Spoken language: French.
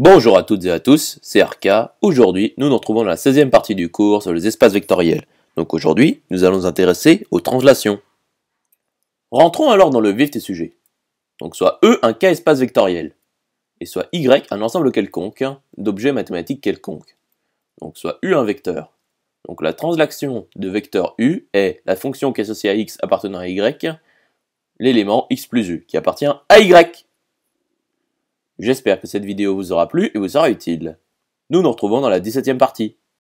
Bonjour à toutes et à tous, c'est Arka. Aujourd'hui, nous nous retrouvons dans la 16e partie du cours sur les espaces vectoriels. Donc aujourd'hui, nous allons nous intéresser aux translations. Rentrons alors dans le vif des sujets. Donc soit E un K espace vectoriel, et soit Y un ensemble quelconque d'objets mathématiques quelconques. Donc soit U un vecteur. Donc la translation de vecteur U est la fonction qui est associée à X appartenant à Y, l'élément X plus U qui appartient à Y. J'espère que cette vidéo vous aura plu et vous sera utile. Nous nous retrouvons dans la 17ème partie.